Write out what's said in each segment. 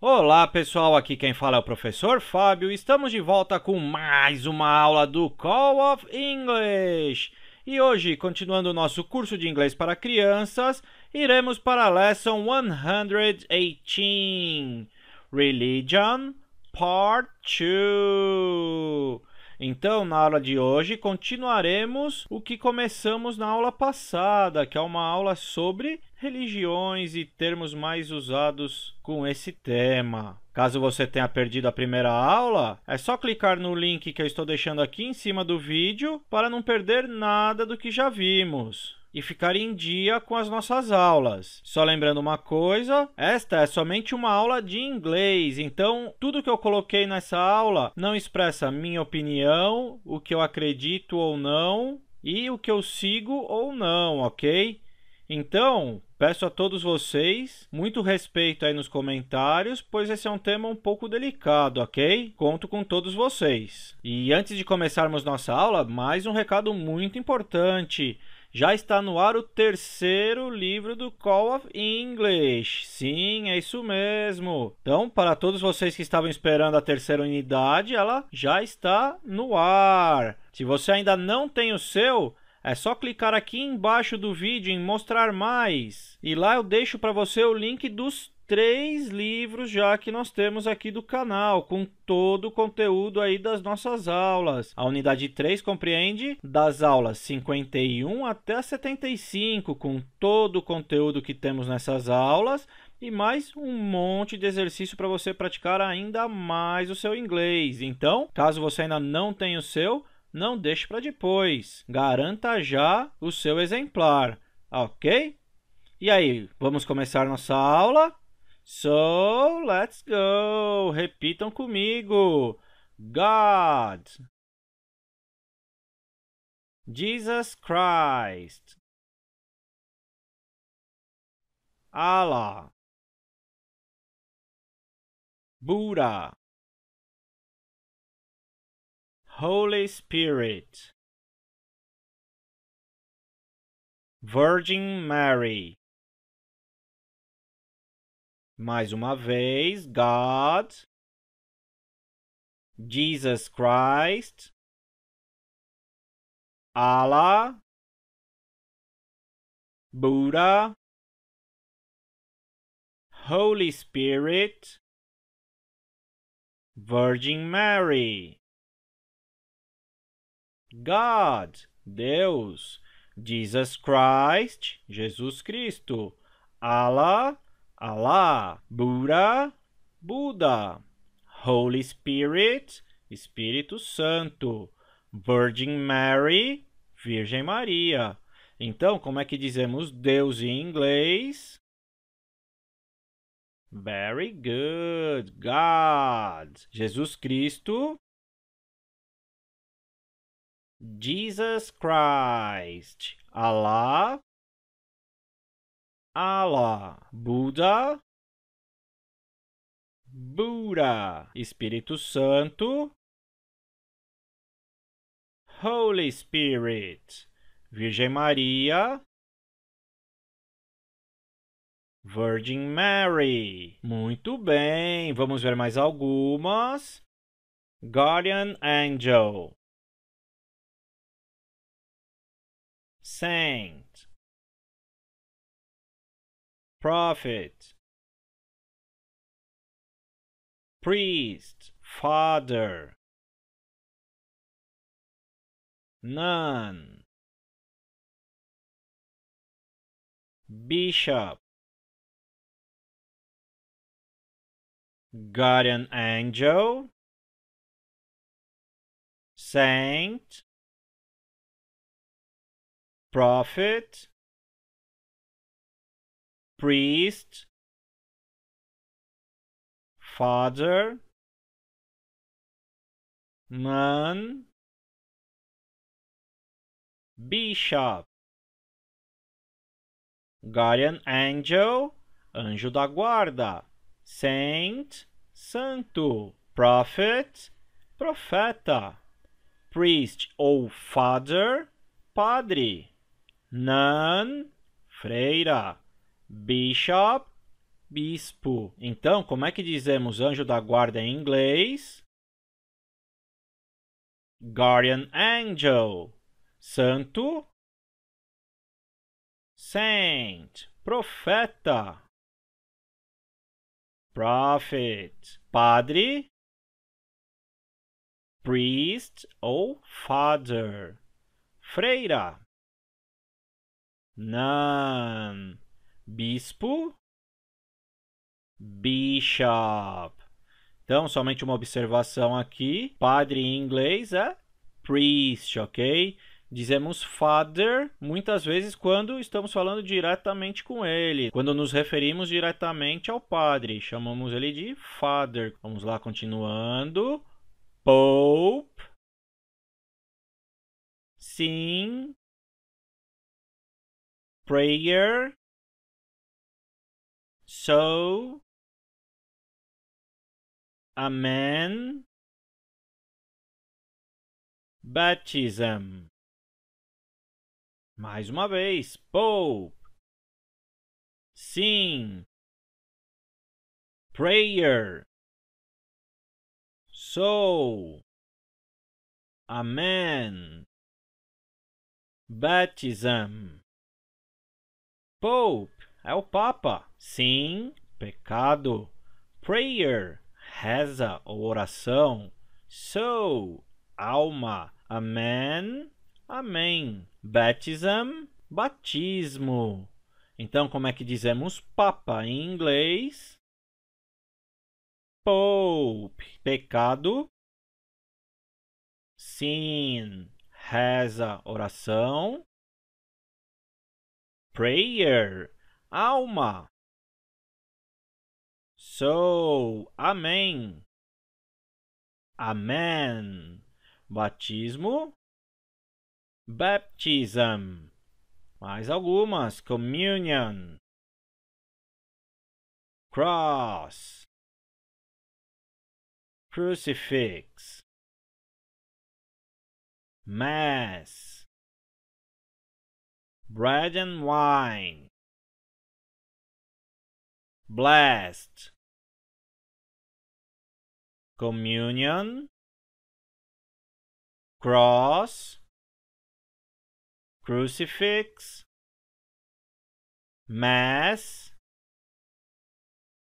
Olá pessoal, aqui quem fala é o professor Fábio. Estamos de volta com mais uma aula do Call of English. E hoje, continuando o nosso curso de inglês para crianças, iremos para a lesson 118, Religion Part 2. Então, na aula de hoje, continuaremos o que começamos na aula passada, que é uma aula sobre religiões e termos mais usados com esse tema. Caso você tenha perdido a primeira aula, é só clicar no link que eu estou deixando aqui em cima do vídeo para não perder nada do que já vimos e ficar em dia com as nossas aulas. Só lembrando uma coisa, esta é somente uma aula de inglês, então tudo que eu coloquei nessa aula não expressa minha opinião, o que eu acredito ou não e o que eu sigo ou não, ok? Então, peço a todos vocês muito respeito aí nos comentários, pois esse é um tema um pouco delicado, ok? Conto com todos vocês. E antes de começarmos nossa aula, mais um recado muito importante. Já está no ar o terceiro livro do Call of English. Sim, é isso mesmo. Então, para todos vocês que estavam esperando a terceira unidade, ela já está no ar. Se você ainda não tem o seu, é só clicar aqui embaixo do vídeo em mostrar mais. E lá eu deixo para você o link dos três livros já que nós temos aqui do canal, com todo o conteúdo aí das nossas aulas. A unidade 3 compreende das aulas 51 até 75, com todo o conteúdo que temos nessas aulas e mais um monte de exercício para você praticar ainda mais o seu inglês. Então, caso você ainda não tenha o seu, não deixe para depois. Garanta já o seu exemplar, ok? E aí, vamos começar nossa aula? So let's go. Repitam comigo. God. Jesus Christ. Allah. Buddha. Holy Spirit. Virgin Mary. Mais uma vez, God, Jesus Christ, Allah, Buddha, Holy Spirit, Virgin Mary. God, Deus, Jesus Christ, Jesus Cristo, Allah, Allah, Buddha, Buda, Holy Spirit, Espírito Santo, Virgin Mary, Virgem Maria. Então, como é que dizemos Deus em inglês? Very good. God. Jesus Cristo. Jesus Christ. Allah. Allah, Buda, Buda, Espírito Santo, Holy Spirit, Virgem Maria, Virgin Mary. Muito bem, vamos ver mais algumas. Guardian Angel. Saint. prophet, priest, father, nun, bishop, guardian angel, saint, prophet, priest, father, nun, bishop, guardian angel, anjo da guarda, saint, santo, prophet, profeta, priest ou father, padre, nun, freira. Bishop, bispo. Então, como é que dizemos anjo da guarda em inglês? Guardian Angel. Santo, Saint, profeta. Prophet, padre. Priest ou father. Freira. Nun, bispo, bishop. Então, somente uma observação aqui. Padre em inglês é priest, ok? Dizemos father muitas vezes quando estamos falando diretamente com ele, quando nos referimos diretamente ao padre, chamamos ele de father. Vamos lá, continuando. Pope. Sim. Prayer. So a man baptism. Mais uma vez, Pope. Sim. Prayer. Soul. Amen. Baptism. Pope. É o Papa. Sim, pecado. Prayer, reza ou oração. Soul, alma. Amen, amém. Baptism, batismo. Então, como é que dizemos Papa em inglês? Pope, pecado. Sin, reza, oração. Prayer, alma. Sou, amém. Amém. Batismo, baptism. Mais algumas, communion. Cross. Crucifix. Mass. Bread and wine. Blast. communion cross crucifix mass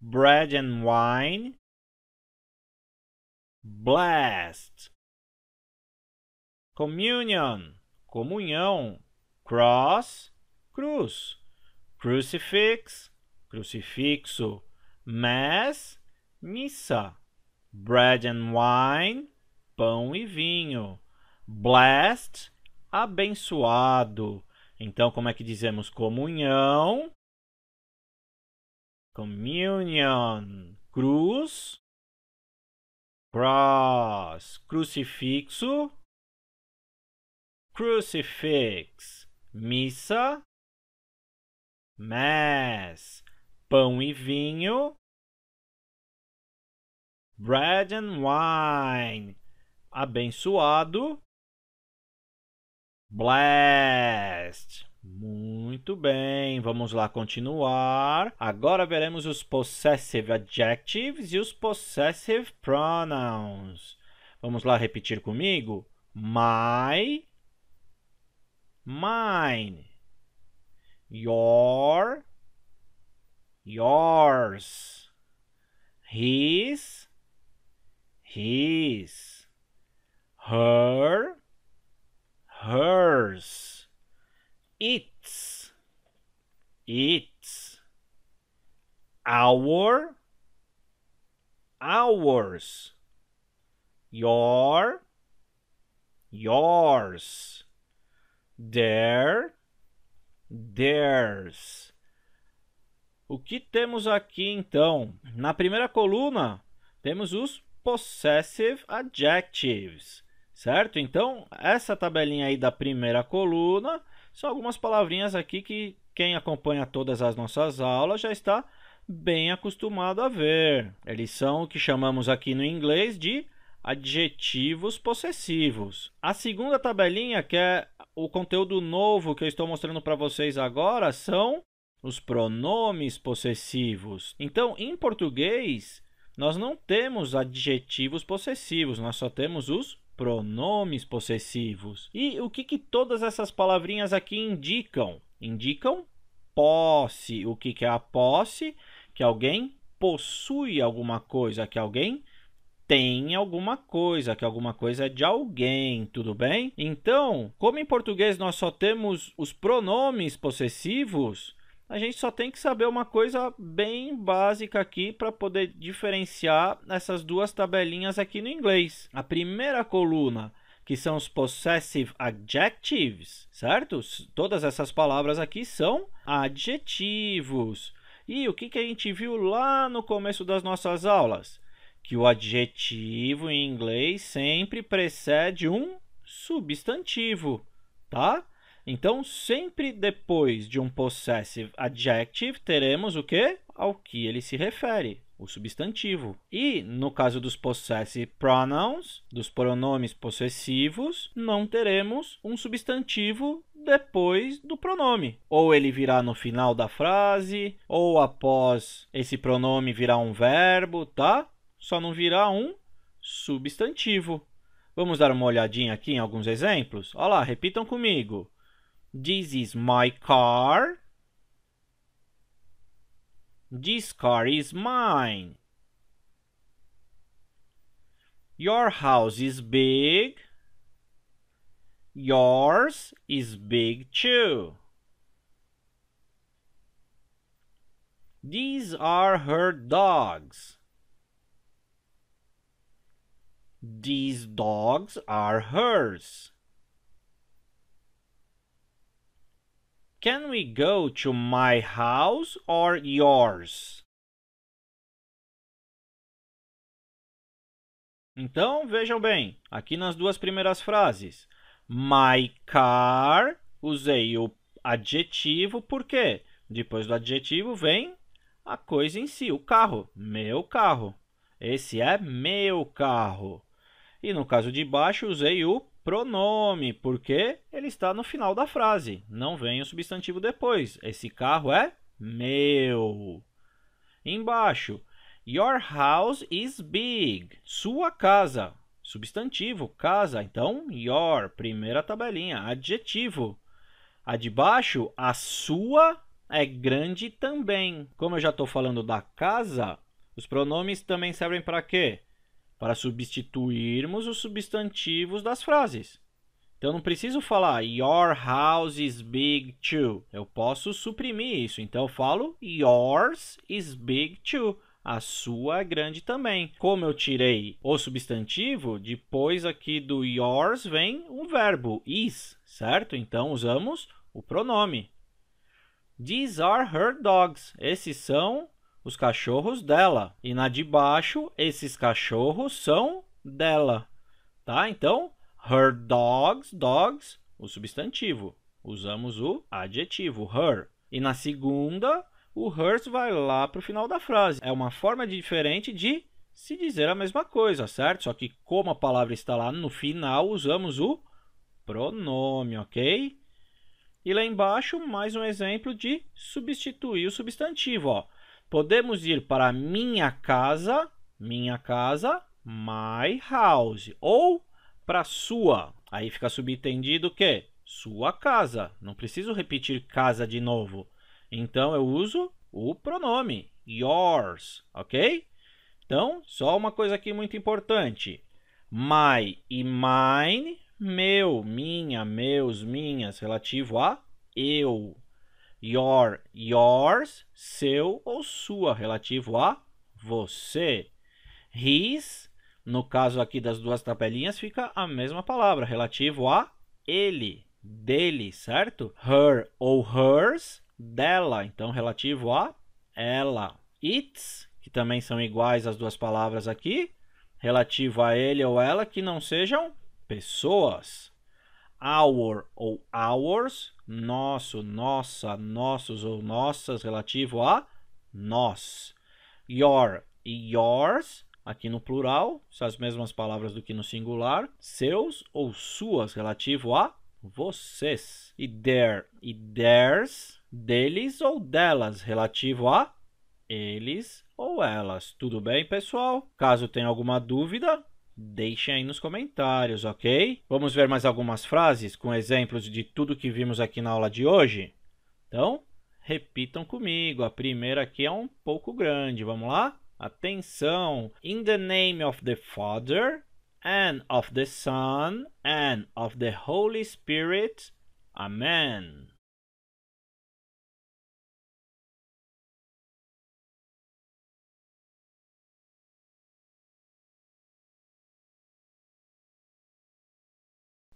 bread and wine Blast. communion comunhão cross cruz crucifix crucifixo, mass, missa, bread and wine, pão e vinho, blessed, abençoado. Então, como é que dizemos comunhão? Communion, cruz, cross, crucifixo, crucifix, missa, mass, pão e vinho. Bread and wine. Abençoado. Blessed. Muito bem, vamos lá continuar. Agora veremos os possessive adjectives e os possessive pronouns. Vamos lá repetir comigo? My, mine, your, yours, his, his, her, hers, its, its, our, ours, your, yours, their, theirs O que temos aqui então? Na primeira coluna, temos os possessive adjectives, certo? Então, essa tabelinha aí da primeira coluna são algumas palavrinhas aqui que quem acompanha todas as nossas aulas já está bem acostumado a ver. Eles são o que chamamos aqui no inglês de adjetivos possessivos. A segunda tabelinha, que é o conteúdo novo que eu estou mostrando para vocês agora, são os pronomes possessivos. Então, em português, nós não temos adjetivos possessivos, nós só temos os pronomes possessivos. E o que, que todas essas palavrinhas aqui indicam? Indicam posse. O que, que é a posse? Que alguém possui alguma coisa, que alguém tem alguma coisa, que alguma coisa é de alguém, tudo bem? Então, como em português nós só temos os pronomes possessivos, a gente só tem que saber uma coisa bem básica aqui para poder diferenciar essas duas tabelinhas aqui no inglês. A primeira coluna, que são os possessive adjectives, certo? Todas essas palavras aqui são adjetivos. E o que, que a gente viu lá no começo das nossas aulas? Que o adjetivo em inglês sempre precede um substantivo, tá? Então, sempre depois de um possessive adjective, teremos o que? Ao que ele se refere, o substantivo. E, no caso dos possessive pronouns, dos pronomes possessivos, não teremos um substantivo depois do pronome. Ou ele virá no final da frase, ou após esse pronome virá um verbo, tá? Só não virá um substantivo. Vamos dar uma olhadinha aqui em alguns exemplos? Olha lá, repitam comigo. This is my car. This car is mine. Your house is big. Yours is big too. These are her dogs. These dogs are hers. Can we go to my house or yours? Então, vejam bem, aqui nas duas primeiras frases. My car, usei o adjetivo, por quê? Depois do adjetivo vem a coisa em si, o carro. Meu carro. Esse é meu carro. E no caso de baixo, usei o pronome, porque ele está no final da frase. Não vem o substantivo depois. Esse carro é meu. Embaixo, your house is big. Sua casa. Substantivo, casa. Então, your, primeira tabelinha, adjetivo. A de baixo, a sua é grande também. Como eu já estou falando da casa, os pronomes também servem para quê? para substituirmos os substantivos das frases. Então não preciso falar your house is big too. Eu posso suprimir isso. Então eu falo yours is big too. A sua é grande também. Como eu tirei o substantivo, depois aqui do yours vem um verbo is, certo? Então usamos o pronome. These are her dogs. Esses são os cachorros dela. E na de baixo, esses cachorros são dela. Tá? Então, her dogs, dogs, o substantivo. Usamos o adjetivo, her. E na segunda, o hers vai lá para o final da frase. É uma forma diferente de se dizer a mesma coisa, certo? Só que como a palavra está lá no final, usamos o pronome, ok? E lá embaixo, mais um exemplo de substituir o substantivo, ó. Podemos ir para minha casa, minha casa, my house. Ou para sua. Aí fica subentendido que sua casa. Não preciso repetir casa de novo. Então eu uso o pronome yours, ok? Então, só uma coisa aqui muito importante. My e mine, meu, minha, meus, minhas, relativo a eu. Your, yours, seu ou sua, relativo a você. His, no caso aqui das duas tabelinhas, fica a mesma palavra, relativo a ele, dele, certo? Her ou hers, dela, então relativo a ela. Its, que também são iguais as duas palavras aqui, relativo a ele ou ela, que não sejam pessoas. our ou ours nosso, nossa, nossos ou nossas relativo a nós. Your e yours, aqui no plural, são as mesmas palavras do que no singular. Seus ou suas relativo a vocês. E their e theirs, deles ou delas relativo a eles ou elas. Tudo bem, pessoal? Caso tenha alguma dúvida, Deixem aí nos comentários, ok? Vamos ver mais algumas frases com exemplos de tudo que vimos aqui na aula de hoje? Então, repitam comigo. A primeira aqui é um pouco grande. Vamos lá? Atenção! In the name of the Father, and of the Son, and of the Holy Spirit. Amen.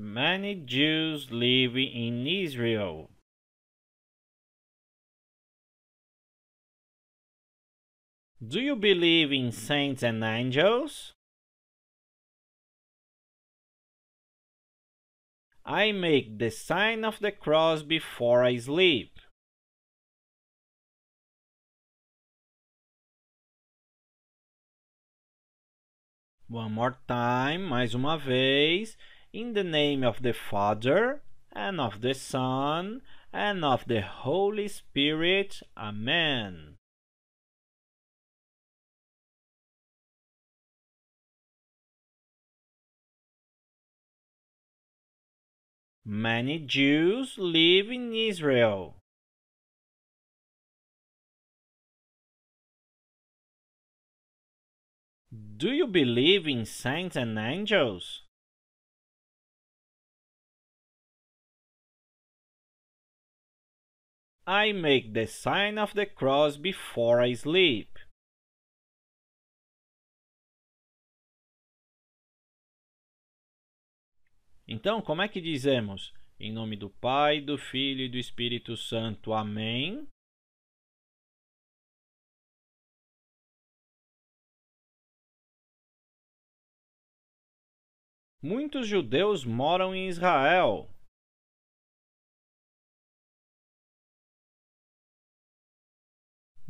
Many Jews live in Israel. Do you believe in saints and angels? I make the sign of the cross before I sleep. One more time, mais uma vez. In the name of the Father, and of the Son, and of the Holy Spirit. Amen. Many Jews live in Israel. Do you believe in saints and angels? I make the sign of the cross before I sleep. Então, como é que dizemos? Em nome do Pai, do Filho e do Espírito Santo. Amém. Muitos judeus moram em Israel.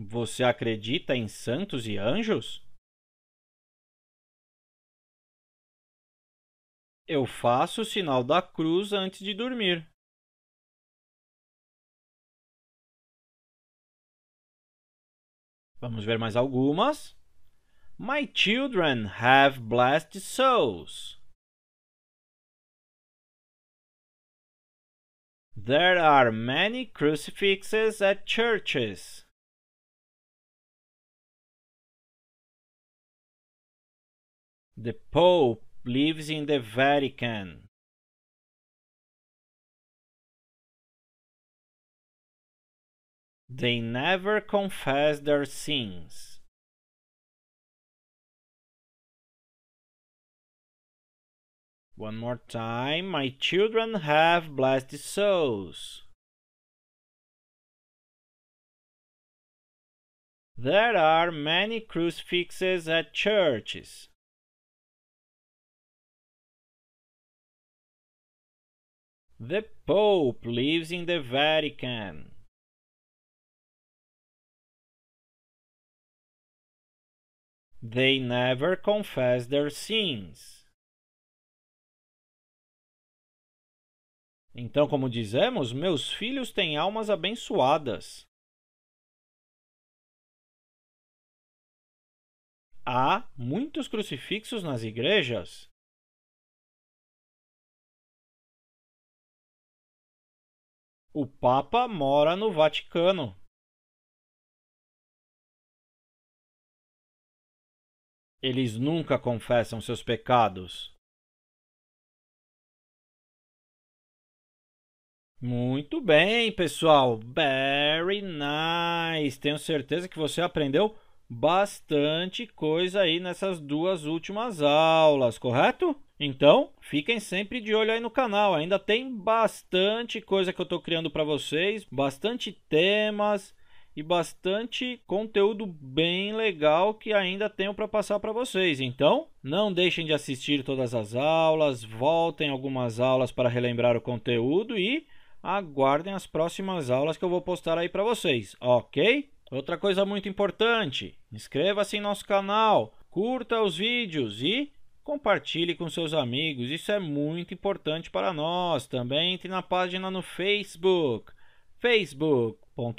Você acredita em santos e anjos? Eu faço o sinal da cruz antes de dormir. Vamos ver mais algumas. My children have blessed souls. There are many crucifixes at churches. The Pope lives in the Vatican. They never confess their sins. One more time, my children have blessed souls. There are many crucifixes at churches. The Pope lives in the Vatican. They never confess their sins. Então, como dizemos, meus filhos têm almas abençoadas. Há muitos crucifixos nas igrejas. O Papa mora no Vaticano. Eles nunca confessam seus pecados. Muito bem, pessoal. Very nice. Tenho certeza que você aprendeu bastante coisa aí nessas duas últimas aulas, correto? Então, fiquem sempre de olho aí no canal. Ainda tem bastante coisa que eu estou criando para vocês, bastante temas e bastante conteúdo bem legal que ainda tenho para passar para vocês. Então, não deixem de assistir todas as aulas, voltem algumas aulas para relembrar o conteúdo e aguardem as próximas aulas que eu vou postar aí para vocês, ok? Outra coisa muito importante: Inscreva-se em nosso canal, curta os vídeos e compartilhe com seus amigos. Isso é muito importante para nós. Também entre na página no Facebook, facebookcom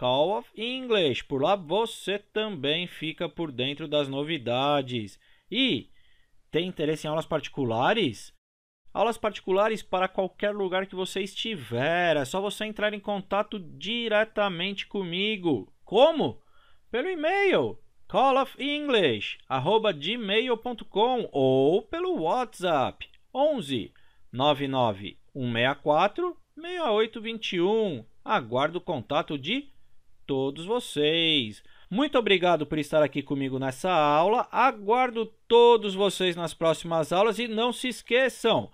Call of English. Por lá você também fica por dentro das novidades. E tem interesse em aulas particulares? Aulas particulares para qualquer lugar que você estiver. É só você entrar em contato diretamente comigo. Como? Pelo e-mail callofenglish@gmail.com ou pelo WhatsApp 11 99 164 6821. Aguardo o contato de todos vocês. Muito obrigado por estar aqui comigo nessa aula. Aguardo todos vocês nas próximas aulas e não se esqueçam.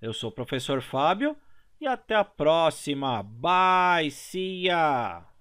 Eu sou o professor Fábio e até a próxima. Bye, see ya.